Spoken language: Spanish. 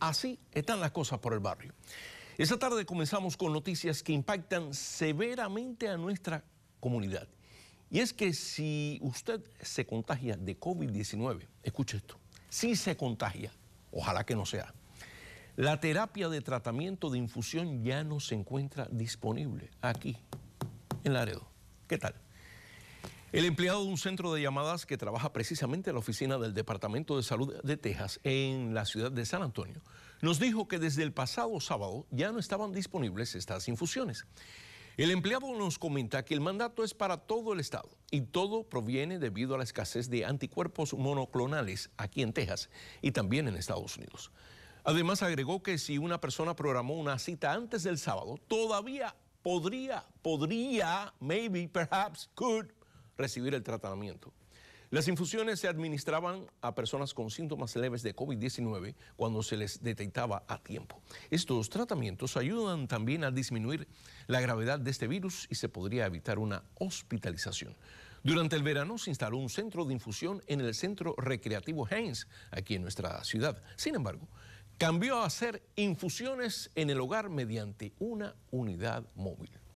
Así están las cosas por el barrio. Esta tarde comenzamos con noticias que impactan severamente a nuestra comunidad. Y es que si usted se contagia de COVID-19, escuche esto, si se contagia, ojalá que no sea, la terapia de tratamiento de infusión ya no se encuentra disponible aquí en Laredo. ¿Qué tal? El empleado de un centro de llamadas que trabaja precisamente en la oficina del Departamento de Salud de Texas en la ciudad de San Antonio nos dijo que desde el pasado sábado ya no estaban disponibles estas infusiones. El empleado nos comenta que el mandato es para todo el estado y todo proviene debido a la escasez de anticuerpos monoclonales aquí en Texas y también en Estados Unidos. Además agregó que si una persona programó una cita antes del sábado, todavía podría, podría, maybe, perhaps, could recibir el tratamiento. Las infusiones se administraban a personas con síntomas leves de COVID-19 cuando se les detectaba a tiempo. Estos tratamientos ayudan también a disminuir la gravedad de este virus y se podría evitar una hospitalización. Durante el verano se instaló un centro de infusión en el Centro Recreativo Heinz, aquí en nuestra ciudad. Sin embargo, cambió a hacer infusiones en el hogar mediante una unidad móvil.